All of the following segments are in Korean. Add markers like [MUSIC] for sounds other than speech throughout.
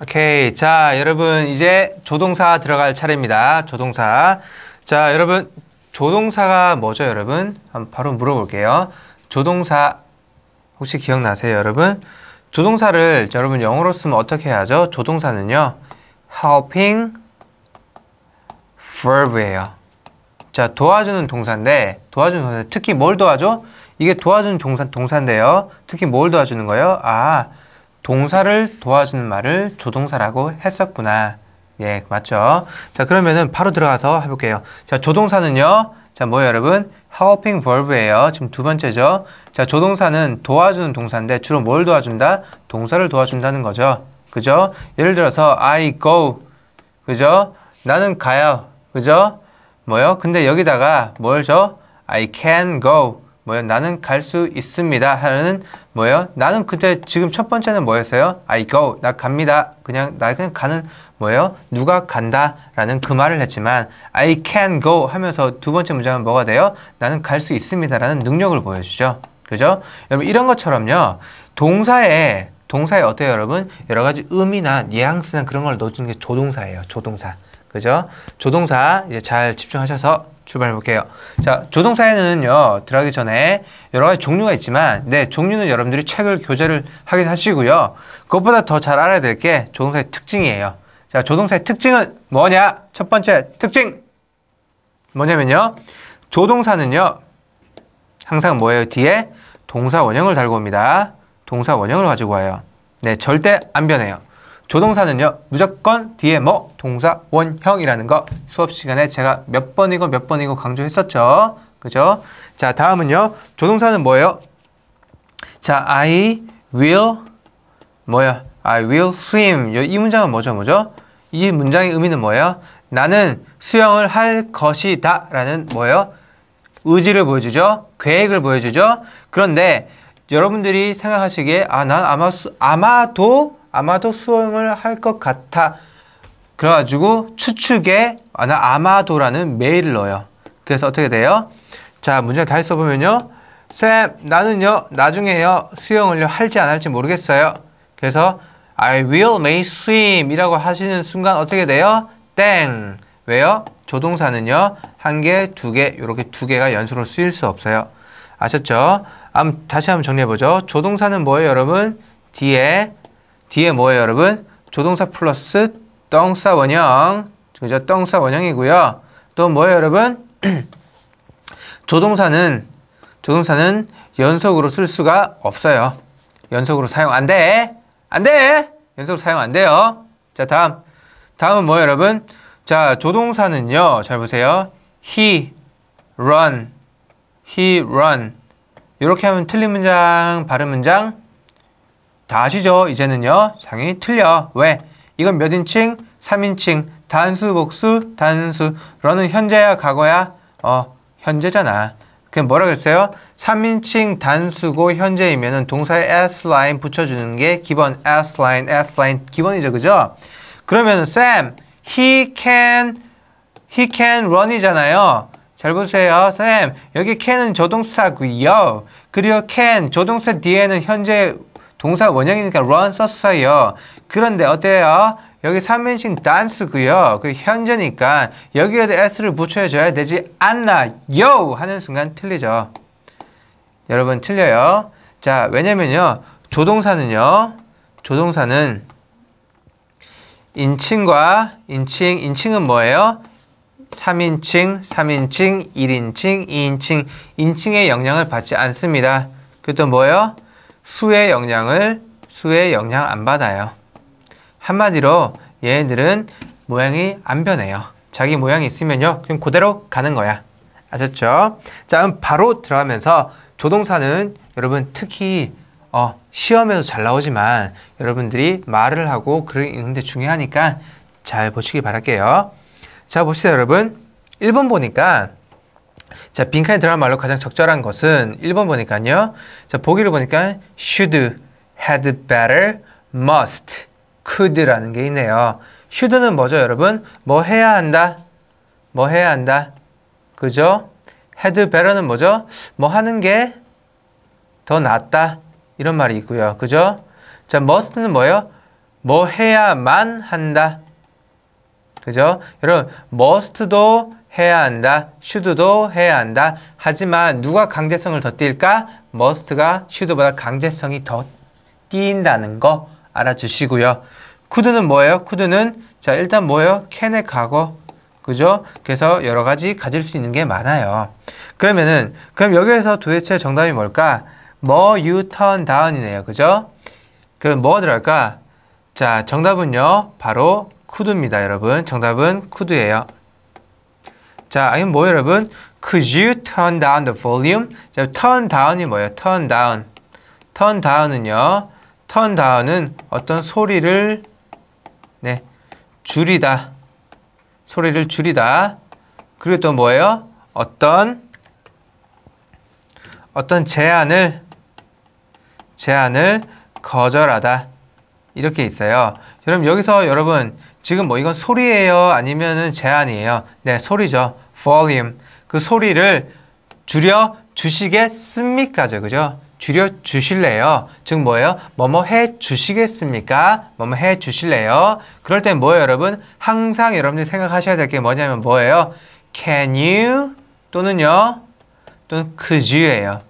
오케이. 자, 여러분, 이제 조동사 들어갈 차례입니다. 조동사. 자, 여러분, 조동사가 뭐죠, 여러분? 한번 바로 물어볼게요. 조동사, 혹시 기억나세요, 여러분? 조동사를 여러분 영어로 쓰면 어떻게 해야죠? 조동사는요, helping verb예요. 자, 도와주는 동사인데, 도와주는 동사, 특히 뭘 도와줘? 이게 도와주는 동사, 동사인데요. 특히 뭘 도와주는 거예요? 아, 동사를 도와주는 말을 조동사라고 했었구나. 예, 맞죠? 자, 그러면은 바로 들어가서 해볼게요. 자, 조동사는요. 자, 뭐예요, 여러분? helping verb예요. 지금 두 번째죠. 자, 조동사는 도와주는 동사인데 주로 뭘 도와준다? 동사를 도와준다는 거죠. 그죠? 예를 들어서 I go. 그죠? 나는 가요. 그죠? 뭐요? 근데 여기다가 뭘죠? I can go. 뭐요? 나는 갈 수 있습니다. 하는 뭐예요? 나는 그때 지금 첫 번째는 뭐였어요? I go. 나 갑니다. 그냥, 나 그냥 가는 뭐예요? 누가 간다. 라는 그 말을 했지만, I can go 하면서 두 번째 문장은 뭐가 돼요? 나는 갈 수 있습니다. 라는 능력을 보여주죠. 그죠? 여러분, 이런 것처럼요. 동사에, 동사에 어때요, 여러분? 여러 가지 음이나 뉘앙스나 그런 걸 넣어주는 게 조동사예요. 조동사. 그죠? 조동사 이제 잘 집중하셔서 출발해 볼게요. 자, 조성 사연은요. 들어가기 전에 여러 가지 종류가 있지만 네, 종류는 여러분들이 책을 교재를 하긴 하시고요. 그것보다 더 잘 알아야 될 게 조성 사의 특징이에요. 자, 조성 사의 특징은 뭐냐? 첫 번째 특징. 뭐냐면요. 조동사는요. 항상 뭐예요? 뒤에 동사 원형을 달고 옵니다. 동사 원형을 가지고 와요. 네, 절대 안 변해요. 조동사는요 무조건 뒤에 뭐 동사 원형이라는 거 수업 시간에 제가 몇 번이고 몇 번이고 강조했었죠 그죠 자 다음은요 조동사는 뭐예요 자 I will 뭐야 I will swim 이 문장은 뭐죠 뭐죠 이 문장의 의미는 뭐예요 나는 수영을 할 것이다 라는 뭐예요 의지를 보여주죠 계획을 보여주죠 그런데 여러분들이 생각하시기에 아난 아마 수, 아마도 아마도 수영을 할 것 같아. 그래가지고 추측에 아, 아마도라는 메일을 넣어요. 그래서 어떻게 돼요? 자, 문제를 다시 써보면요. 쌤, 나는요, 나중에요, 수영을요, 할지 안 할지 모르겠어요. 그래서 I will may swim 이라고 하시는 순간 어떻게 돼요? 땡! 왜요? 조동사는요, 한 개, 두 개, 요렇게두 개가 연속으로 쓰일 수 없어요. 아셨죠? 다시 한번 정리해보죠. 조동사는 뭐예요, 여러분? 뒤에 뒤에 뭐예요, 여러분? 조동사 플러스 떵사 원형. 그죠? 떵사 원형이고요. 또 뭐예요, 여러분? [CLEARS THROAT] 조동사는 조동사는 연속으로 쓸 수가 없어요. 연속으로 사용 안 돼. 안 돼. 연속으로 사용 안 돼요. 자, 다음. 다음은 뭐예요, 여러분? 자, 조동사는요. 잘 보세요. he run he run 이렇게 하면 틀린 문장, 바른 문장 다 아시죠? 이제는요. 당연히 틀려. 왜? 이건 몇 인칭? 3인칭. 단수, 복수, 단수. 너는 현재야, 과거야? 어, 현재잖아. 그 뭐라 그랬어요? 3인칭 단수고 현재이면은 동사에 s 라인 붙여주는 게 기본 s 라인 s 라인 기본이죠, 그죠? 그러면 Sam, he can, he can run이잖아요. 잘 보세요, 쌤. 여기 can은 조동사고요. 그리고 can 조동사 뒤에는 현재 동사 원형이니까 run 썼어요. 그런데 어때요? 여기 3인칭 단수고요. 그 현재니까 여기에도 s를 붙여줘야 되지 않나요? 하는 순간 틀리죠. 여러분 틀려요. 자, 왜냐면요. 조동사는요. 조동사는 인칭과 인칭, 인칭은 뭐예요? 3인칭, 3인칭, 1인칭, 2인칭, 인칭의 영향을 받지 않습니다. 그것도 뭐예요? 수의 영향을 수의 영향 안 받아요. 한마디로 얘네들은 모양이 안 변해요. 자기 모양이 있으면요. 그냥 그대로 가는 거야. 아셨죠? 자, 그럼 바로 들어가면서 조동사는 여러분 특히 어, 시험에도 잘 나오지만 여러분들이 말을 하고 글을 읽는데 중요하니까 잘 보시기 바랄게요. 자, 봅시다, 여러분. 1번 보니까 자, 빈칸이 들어간 말로 가장 적절한 것은 1번 보니까요. 자, 보기를 보니까 should, had better, must, could라는 게 있네요. should는 뭐죠, 여러분? 뭐 해야 한다. 뭐 해야 한다. 그죠? had better는 뭐죠? 뭐 하는 게 더 낫다. 이런 말이 있고요. 그죠? 자, must는 뭐예요? 뭐 해야만 한다. 그죠? 여러분, must도 해야 한다. should도 해야 한다. 하지만 누가 강제성을 더 띌까? must가 should보다 강제성이 더 띈다는 거 알아주시고요. could는 뭐예요? could는 자 일단 뭐예요? can의 과거 그죠? 그래서 여러 가지 가질 수 있는 게 많아요. 그러면은 그럼 여기에서 도대체 정답이 뭘까? 뭐 you turn down이네요. 그죠? 그럼 뭐가 들어갈까? 자, 정답은요. 바로 could입니다, 여러분. 정답은 could예요. 자, 아니면 뭐 여러분? Could you turn down the volume? 자, turn down이 뭐예요? turn down. turn down은요. turn down은 어떤 소리를 네, 줄이다. 소리를 줄이다. 그리고 또 뭐예요? 어떤 어떤 제안을 제안을 거절하다. 이렇게 있어요. 그럼 여기서 여러분 지금 뭐 이건 소리예요? 아니면은 제한이에요? 네, 소리죠. volume. 그 소리를 줄여 주시겠습니까죠. 그죠? 줄여 주실래요? 즉 뭐예요? 뭐 뭐 해 주시겠습니까? 뭐 뭐 해 주실래요? 그럴 땐 뭐예요, 여러분? 항상 여러분들이 생각하셔야 될 게 뭐냐면 뭐예요? Can you 또는요? 또는 could you예요.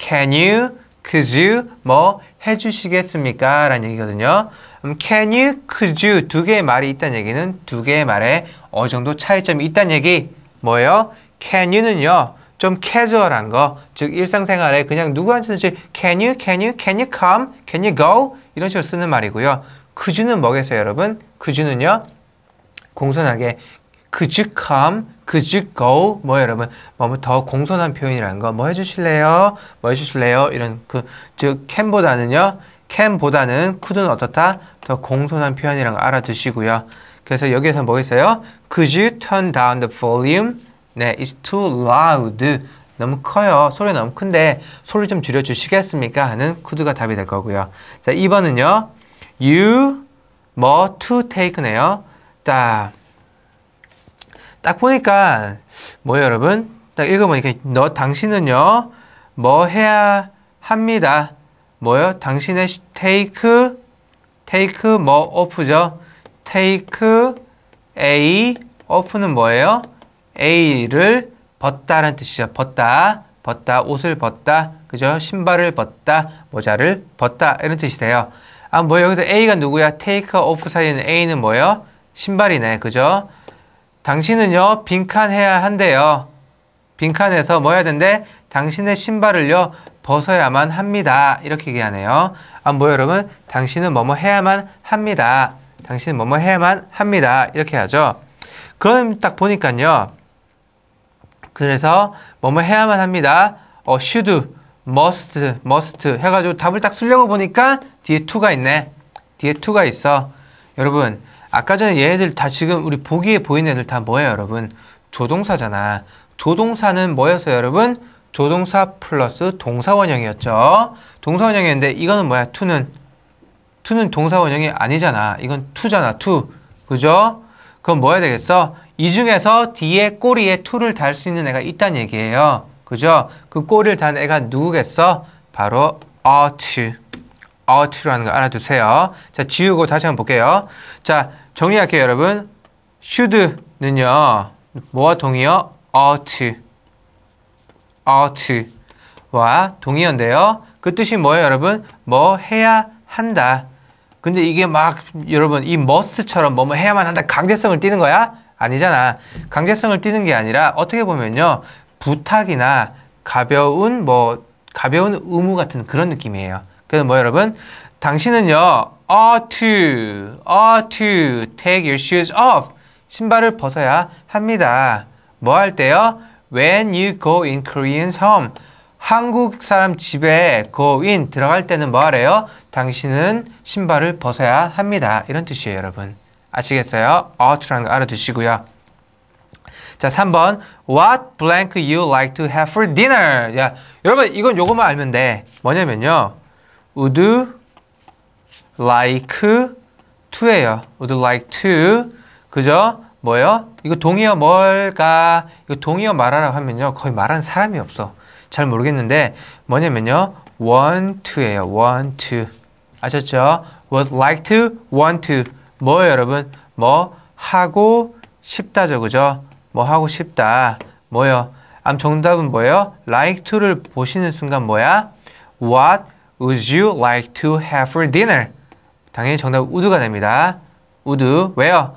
Can you, could you 뭐 해 주시겠습니까? 라는 얘기거든요. 그럼 can you, could you 두 개의 말이 있다는 얘기는 두 개의 말에 어느 정도 차이점이 있다는 얘기 뭐예요? can you는요 좀 캐주얼한 거, 즉 일상생활에 그냥 누구한테든지 can you, can you, can you come, can you go 이런 식으로 쓰는 말이고요. could you는 뭐겠어요 여러분? could you는요 공손하게 could you come, could you go 뭐 여러분 뭐 더 공손한 표현이라는 거 뭐 해주실래요? 뭐 해주실래요? 이런 그 즉 can보다는요 can보다는 could는 어떻다? 더 공손한 표현이랑 란 알아두시고요. 그래서 여기에서 뭐겠어요? Could you turn down the volume? 네, it's too loud. 너무 커요. 소리 너무 큰데 소리 좀 줄여주시겠습니까? 하는 could가 답이 될 거고요. 자, 2번은요. You 뭐 to take네요. 딱, 딱 보니까 뭐 여러분? 딱 읽어보니까 너 당신은요. 뭐 해야 합니다. 뭐요? 당신의 take take 뭐 off죠? take a off는 뭐예요? a를 벗다라는 뜻이죠. 벗다, 벗다, 옷을 벗다, 그죠? 신발을 벗다, 모자를 벗다 이런 뜻이 돼요. 아, 뭐 여기서 a가 누구야? take off 사이에는 a는 뭐예요? 신발이네, 그죠? 당신은요 빈칸 해야 한대요. 빈칸에서 뭐 해야 된대? 당신의 신발을요 벗어야만 합니다. 이렇게 얘기하네요. 아, 뭐 여러분? 당신은 뭐뭐 해야만 합니다. 당신은 뭐뭐 해야만 합니다. 이렇게 하죠. 그럼 딱 보니까요. 그래서 뭐뭐 해야만 합니다. 어, should, must, must 해가지고 답을 딱 쓰려고 보니까 뒤에 to가 있네. 뒤에 to가 있어. 여러분, 아까 전에 얘네들 다 지금 우리 보기에 보이는 애들 다 뭐예요, 여러분? 조동사잖아. 조동사는 뭐여서 여러분? 조동사 플러스 동사원형이었죠. 동사원형이었는데 이거는 뭐야? 투는 투는 동사원형이 아니잖아. 이건 투잖아. 투. 그죠? 그럼 뭐 해야 되겠어? 이 중에서 뒤에 꼬리에 투를 달 수 있는 애가 있다는 얘기예요. 그죠? 그 꼬리를 단 애가 누구겠어? 바로 어투어투라는거 알아두세요. 자, 지우고 다시 한번 볼게요. 자, 정리할게요, 여러분. should는요. 뭐와 동의어? 어투 out와 동의어인데요. 그 뜻이 뭐예요, 여러분? 뭐 해야 한다. 근데 이게 막 여러분 이 must처럼 뭐뭐 해야만 한다 강제성을 띠는 거야? 아니잖아. 강제성을 띠는 게 아니라 어떻게 보면요. 부탁이나 가벼운 뭐 가벼운 의무 같은 그런 느낌이에요. 그래서 뭐 여러분 당신은요. ought to ought to take your shoes off 신발을 벗어야 합니다. 뭐 할 때요? When you go in Korean's home 한국 사람 집에 go in 들어갈 때는 뭐 하래요? 당신은 신발을 벗어야 합니다. 이런 뜻이에요, 여러분. 아시겠어요? out라는 거 알아두시고요. 자, 3번. What blank you like to have for dinner? 야, 여러분, 이건 요것만 알면 돼. 뭐냐면요. Would like to예요. Would like to. 그죠? 뭐예요? 이거 동의어 뭘까? 이거 동의어 말하라고 하면요. 거의 말하는 사람이 없어. 잘 모르겠는데 뭐냐면요. want to예요. want to. 아셨죠? would like to, want to. 뭐예요, 여러분? 뭐 하고 싶다죠. 그죠? 뭐 하고 싶다. 뭐요? 암 정답은 뭐예요? like to를 보시는 순간 뭐야? what would you like to have for dinner? 당연히 정답 우드가 됩니다. 우드. 왜요?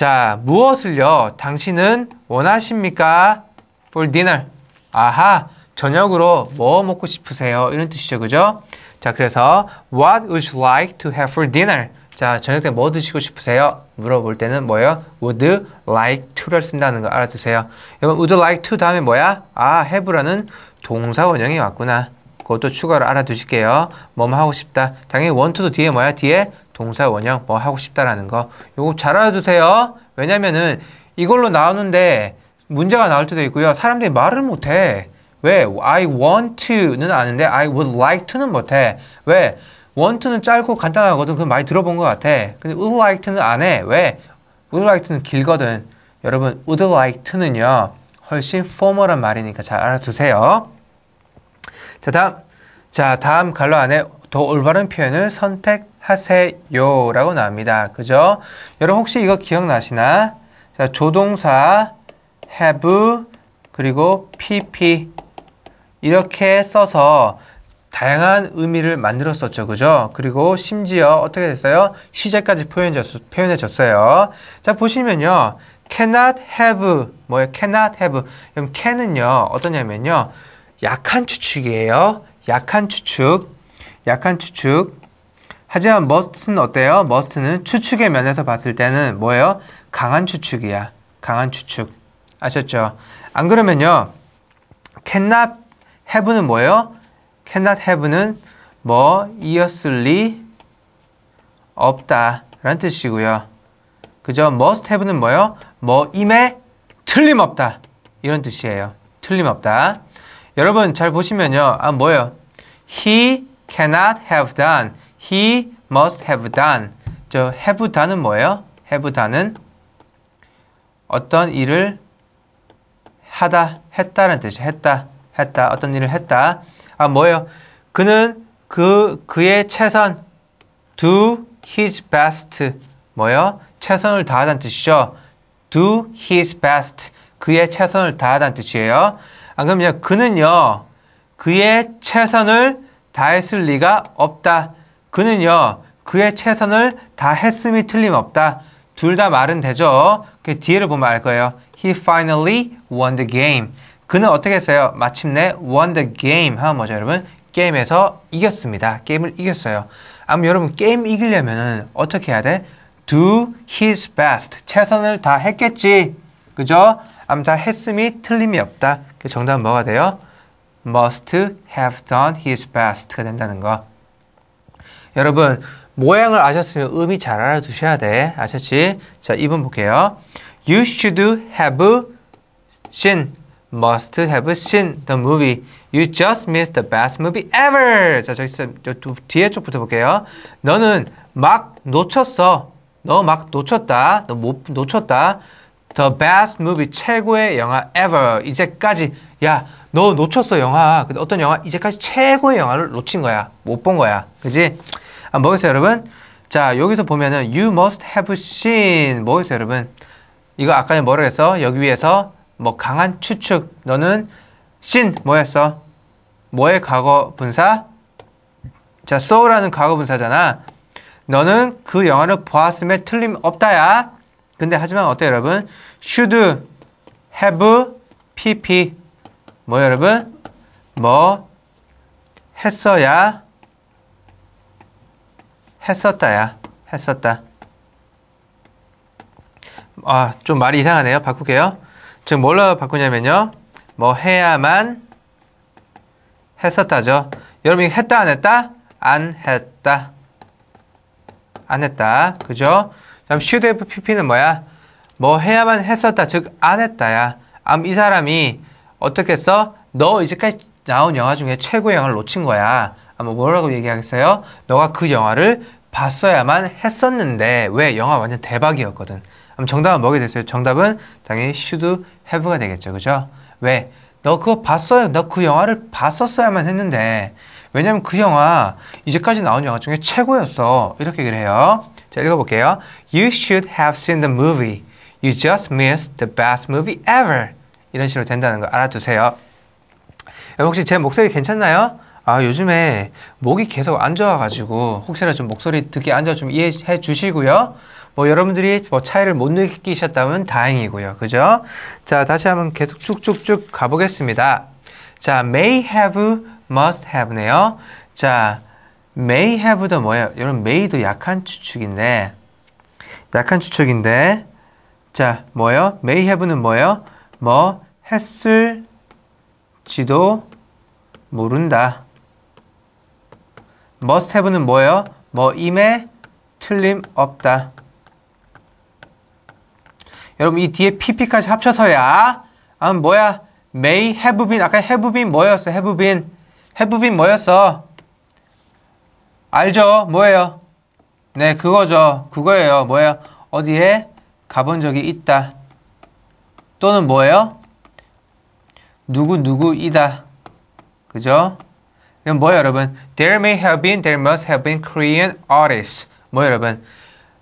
자, 무엇을요? 당신은 원하십니까? For dinner. 아하, 저녁으로 뭐 먹고 싶으세요? 이런 뜻이죠. 그죠? 자, 그래서 What would you like to have for dinner? 자, 저녁 때 뭐 드시고 싶으세요? 물어볼 때는 뭐예요? would like to를 쓴다는 거 알아두세요. 여러분, would like to 다음에 뭐야? 아, have라는 동사 원형이 왔구나. 그것도 추가로 알아두실게요. 뭐뭐 하고 싶다. 당연히 want to도 뒤에 뭐야? 뒤에 동사 원형 뭐 하고 싶다라는 거 요거 잘 알아두세요. 왜냐면은 이걸로 나오는데 문제가 나올 때도 있고요. 사람들이 말을 못해. 왜? I want to는 아는데 I would like to는 못해. 왜? want to는 짧고 간단하거든. 그건 많이 들어본 것 같아. 근데 would like to는 안 해. 왜? would like to는 길거든. 여러분 would like to는요. 훨씬 포멀한 말이니까 잘 알아두세요. 자 다음 자 다음 갈로 안에 더 올바른 표현을 선택하세요 라고 나옵니다. 그죠? 여러분 혹시 이거 기억나시나? 자, 조동사 have 그리고 pp 이렇게 써서 다양한 의미를 만들었었죠. 그죠? 그리고 심지어 어떻게 됐어요? 시제까지 표현해줬어요. 자, 보시면요. cannot have, 뭐예요? cannot have. 그럼 can은요, 어떠냐면요. 약한 추측이에요. 약한 추측. 약한 추측. 하지만 머스트는 어때요? 머스트는 추측의 면에서 봤을 때는 뭐예요? 강한 추측이야. 강한 추측. 아셨죠? 안 그러면요. cannot have는 뭐예요? cannot have는 뭐 이었을 리 없다 라는 뜻이고요. 그죠? must have는 뭐요? 예 뭐임에 틀림없다 이런 뜻이에요. 틀림없다. 여러분 잘 보시면요. 아 뭐예요? He cannot have done, he must have done. 저 have done은 뭐예요? have done은 어떤 일을 하다, 했다는 뜻이 했다, 했다, 어떤 일을 했다. 아, 뭐예요? 그는 그, 그의 최선, do his best. 뭐요? 최선을 다하다는 뜻이죠. do his best. 그의 최선을 다하다는 뜻이에요. 아, 그럼요, 그는요, 그의 최선을 다했을 리가 없다. 그는요, 그의 최선을 다했음이 틀림없다. 둘 다 말은 되죠. 그 뒤에를 보면 알 거예요. He finally won the game. 그는 어떻게 했어요? 마침내 won the game 하면 뭐죠, 여러분? 게임에서 이겼습니다. 게임을 이겼어요. 아무 여러분 게임 이기려면 어떻게 해야 돼? Do his best. 최선을 다 했겠지. 그죠? 아무 다 했음이 틀림이 없다. 그 정답은 뭐가 돼요? must have done his best가 된다는 거. 여러분, 모양을 아셨으면 의미 잘 알아두셔야 돼. 아셨지? 자, 2번 볼게요. You should have seen, must have seen the movie. You just missed the best movie ever. 자, 저기 저 뒤에 쪽부터 볼게요. 너는 막 놓쳤어. 너 막 놓쳤다. 너 못 놓쳤다. The best movie 최고의 영화 ever 이제까지 야 너 놓쳤어 영화 근데 어떤 영화 이제까지 최고의 영화를 놓친 거야 못 본 거야 그지? 아, 뭐겠어요 여러분? 자 여기서 보면은 you must have seen 뭐겠어요 여러분? 이거 아까 전에 뭐라 그랬어 여기 위에서 뭐 강한 추측 너는 seen 뭐였어? 뭐의 과거 분사? 자, s a 라는 과거 분사잖아. 너는 그 영화를 보았음에 틀림없다야. 근데 하지만 어때요, 여러분? should have pp 뭐 여러분? 뭐 했어야 했었다야 했었다 아 좀 말이 이상하네요 바꾸게요 지금 뭘로 바꾸냐면요 뭐 해야만 했었다죠 여러분 이 했다 안 했다? 안 했다 안 했다 그죠? 그럼 should have pp는 뭐야? 뭐 해야만 했었다 즉 안 했다야 암이 사람이 어떻게 했어? 너 이제까지 나온 영화 중에 최고의 영화를 놓친 거야 아 뭐라고 얘기하겠어요? 너가 그 영화를 봤어야만 했었는데 왜 영화 완전 대박이었거든 그 정답은 뭐게 됐어요? 정답은 당연히 should have가 되겠죠 그죠? 왜? 너 그거 봤어요 너 그 영화를 봤었어야만 했는데 왜냐면 그 영화 이제까지 나온 영화 중에 최고였어 이렇게 얘기를 해요 자, 읽어볼게요. You should have seen the movie. You just missed the best movie ever. 이런 식으로 된다는 거 알아두세요. 혹시 제 목소리 괜찮나요? 아, 요즘에 목이 계속 안 좋아가지고, 혹시나 좀 목소리 듣기 안 좋아 좀 이해해 주시고요. 뭐, 여러분들이 뭐 차이를 못 느끼셨다면 다행이고요. 그죠? 자, 다시 한번 계속 쭉쭉쭉 가보겠습니다. 자, may have, must have네요. 자, may have도 뭐예요? 여러분 may도 약한 추측인데 약한 추측인데 자 뭐예요? may have는 뭐예요? 뭐 했을지도 모른다. must have는 뭐예요? 뭐 임에 틀림없다. 여러분 이 뒤에 pp까지 합쳐서야 아 뭐야 may have been 아까 have been 뭐였어? have been have been 뭐였어? 알죠? 뭐예요? 네, 그거죠. 그거예요. 뭐예요? 어디에 가본 적이 있다. 또는 뭐예요? 누구누구이다. 그죠? 이건 뭐예요, 여러분? There may have been, there must have been Korean artists. 뭐예요, 여러분?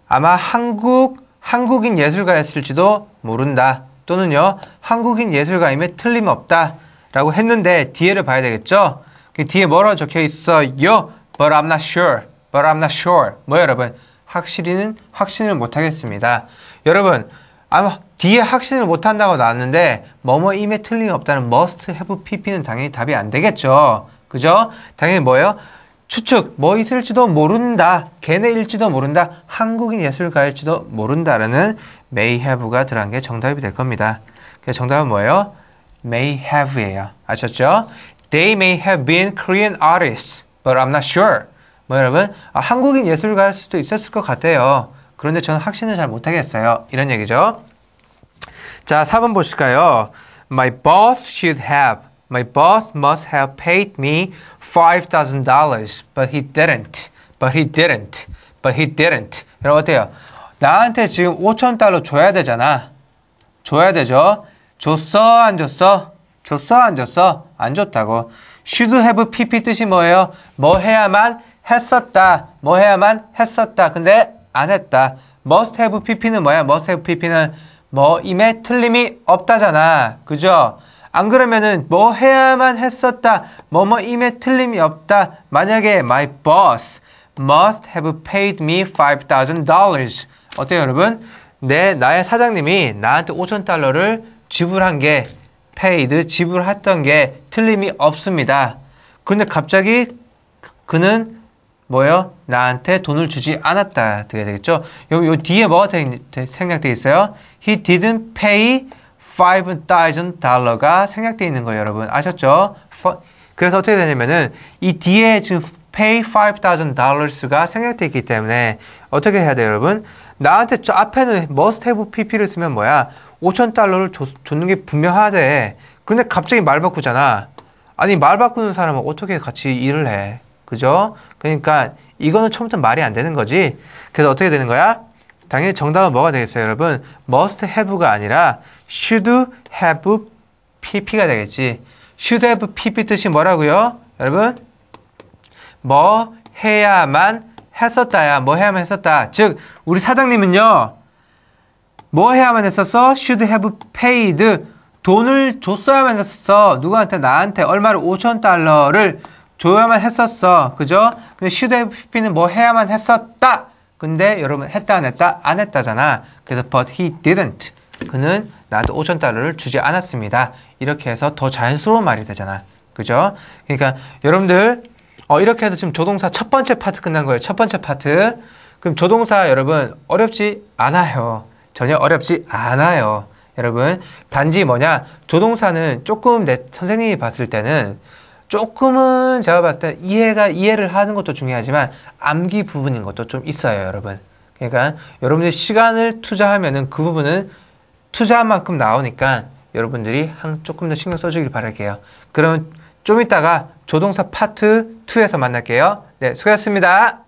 아마 한국, 한국인 예술가였을지도 모른다. 또는요, 한국인 예술가임에 틀림없다. 라고 했는데, 뒤에를 봐야 되겠죠? 그 뒤에 뭐라고 적혀 있어요? But I'm not sure. But I'm not sure. 뭐 여러분? 확실히는 확신을 못하겠습니다. 여러분, 아마 뒤에 확신을 못한다고 나왔는데 뭐뭐임에 틀림없다는 must have pp는 당연히 답이 안 되겠죠. 그죠? 당연히 뭐예요? 추측, 뭐 있을지도 모른다, 걔네일지도 모른다, 한국인 예술가일지도 모른다라는 may have가 들어간 게 정답이 될 겁니다. 그 정답은 뭐예요? may have예요. 아셨죠? They may have been Korean artists. But I'm not sure. 뭐 여러분, 아, 한국인 예술가일 수도 있었을 것 같아요. 그런데 저는 확신을 잘 못하겠어요. 이런 얘기죠. 자, 4번 보실까요? My boss should have. My boss must have paid me $5,000, but he didn't. But he didn't. But he didn't. 여러분 어때요? 나한테 지금 5천 달러 줘야 되잖아. 줘야 되죠. 줬어 안 줬어? 줬어 안 줬어? 안 줬다고. should have pp 뜻이 뭐예요? 뭐 해야만 했었다. 뭐 해야만 했었다. 근데 안 했다. must have pp는 뭐야? must have pp는 뭐임에 틀림이 없다잖아. 그죠? 안 그러면은 뭐 해야만 했었다. 뭐 뭐임에 틀림이 없다. 만약에 my boss must have paid me $5,000. 어때요, 여러분? 내 나의 사장님이 나한테 5,000달러를 지불한 게 페이드 지불했던 게 틀림이 없습니다. 그런데 갑자기 그는 뭐요? 예 나한테 돈을 주지 않았다. 되게 되겠죠? 요, 요 뒤에 뭐가 생략되어 있어요? He didn't pay 5,000 달러가 생략되어 있는 거예요, 여러분. 아셨죠? 그래서 어떻게 되냐면은 이 뒤에 지금 pay 5,000 dollars가 생략되어 있기 때문에 어떻게 해야 돼요, 여러분? 나한테 저 앞에는 must have pp를 쓰면 뭐야? 5천 달러를 줬, 는게 분명하대. 근데 갑자기 말 바꾸잖아. 아니 말 바꾸는 사람은 어떻게 같이 일을 해? 그죠? 그러니까 이거는 처음부터 말이 안 되는 거지. 그래서 어떻게 되는 거야? 당연히 정답은 뭐가 되겠어요, 여러분? must have가 아니라 should have pp가 되겠지. should have pp 뜻이 뭐라고요? 여러분? 뭐 해야만 했었다야. 뭐 해야만 했었다. 즉, 우리 사장님은요. 뭐 해야만 했었어? should have paid. 돈을 줬어야만 했었어. 누구한테? 나한테. 얼마를? 5천 달러를 줘야만 했었어. 그죠? 근데 should have been은 뭐 해야만 했었다. 근데 여러분 했다 안 했다? 안 했다잖아. 그래서 but he didn't. 그는 나한테 5천 달러를 주지 않았습니다. 이렇게 해서 더 자연스러운 말이 되잖아. 그죠? 그러니까 여러분들 어, 이렇게 해서 지금 조동사 첫 번째 파트 끝난 거예요. 첫 번째 파트. 그럼 조동사 여러분 어렵지 않아요. 전혀 어렵지 않아요. 여러분, 단지 뭐냐, 조동사는 조금 내 선생님이 봤을 때는 조금은 제가 봤을 때 이해가, 이해를 하는 것도 중요하지만 암기 부분인 것도 좀 있어요, 여러분. 그러니까 여러분들 시간을 투자하면은 그 부분은 투자한 만큼 나오니까 여러분들이 한, 조금 더 신경 써주길 바랄게요. 그럼 좀 이따가 조동사 파트 2에서 만날게요. 네, 수고하셨습니다.